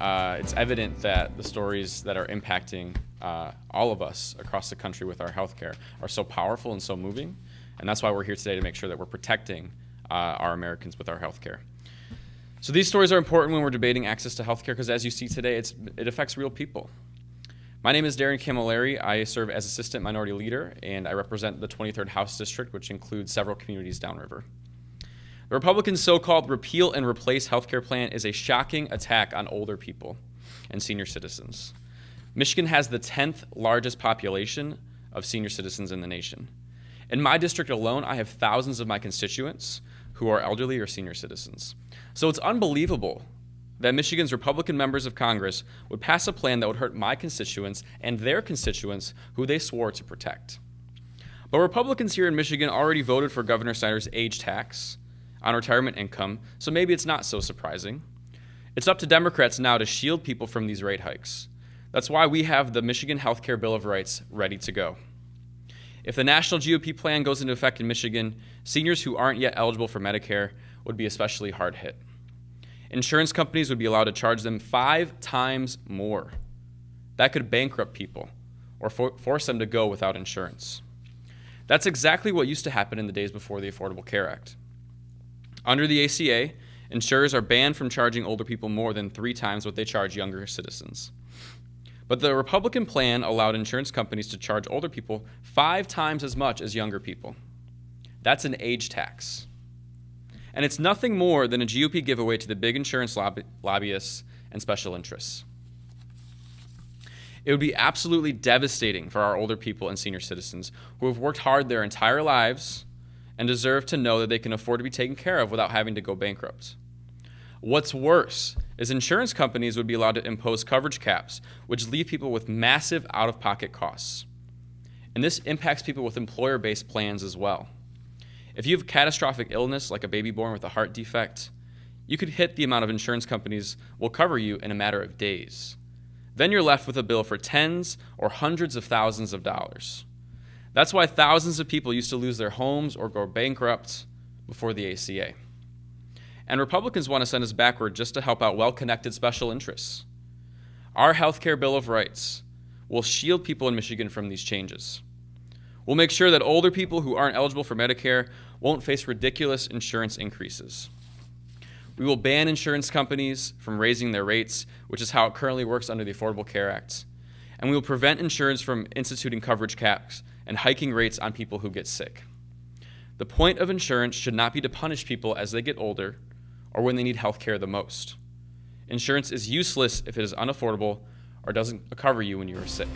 uh, it's evident that the stories that are impacting uh, all of us across the country with our healthcare are so powerful and so moving. And that's why we're here today to make sure that we're protecting uh, our Americans with our healthcare. So these stories are important when we're debating access to healthcare because, as you see today, it affects real people. My name is Darren Camilleri. I serve as Assistant Minority Leader, and I represent the 23rd House District, which includes several communities downriver. The Republicans' so called repeal and replace healthcare plan is a shocking attack on older people and senior citizens. Michigan has the 10th largest population of senior citizens in the nation. In my district alone, I have thousands of my constituents who are elderly or senior citizens. So it's unbelievable that Michigan's Republican members of Congress would pass a plan that would hurt my constituents and their constituents who they swore to protect. But Republicans here in Michigan already voted for Governor Snyder's age tax, on retirement income, so maybe it's not so surprising. It's up to Democrats now to shield people from these rate hikes. That's why we have the Michigan Healthcare Bill of Rights ready to go. If the national GOP plan goes into effect in Michigan, seniors who aren't yet eligible for Medicare would be especially hard hit. Insurance companies would be allowed to charge them five times more. That could bankrupt people or for force them to go without insurance. That's exactly what used to happen in the days before the Affordable Care Act. Under the ACA, insurers are banned from charging older people more than three times what they charge younger citizens. But the Republican plan allowed insurance companies to charge older people five times as much as younger people. That's an age tax. And it's nothing more than a GOP giveaway to the big insurance lobby lobbyists and special interests. It would be absolutely devastating for our older people and senior citizens who have worked hard their entire lives and deserve to know that they can afford to be taken care of without having to go bankrupt. What's worse is insurance companies would be allowed to impose coverage caps, which leave people with massive out of pocket costs. And this impacts people with employer based plans as well. If you have catastrophic illness, like a baby born with a heart defect, you could hit the amount of insurance companies will cover you in a matter of days. Then you're left with a bill for tens or hundreds of thousands of dollars. That's why thousands of people used to lose their homes or go bankrupt before the ACA. And Republicans want to send us backward just to help out well connected special interests. Our health care Bill of Rights will shield people in Michigan from these changes. We'll make sure that older people who aren't eligible for Medicare won't face ridiculous insurance increases. We will ban insurance companies from raising their rates, which is how it currently works under the Affordable Care Act. And we will prevent insurance from instituting coverage caps and hiking rates on people who get sick. The point of insurance should not be to punish people as they get older or when they need health care the most. Insurance is useless if it is unaffordable or doesn't cover you when you are sick.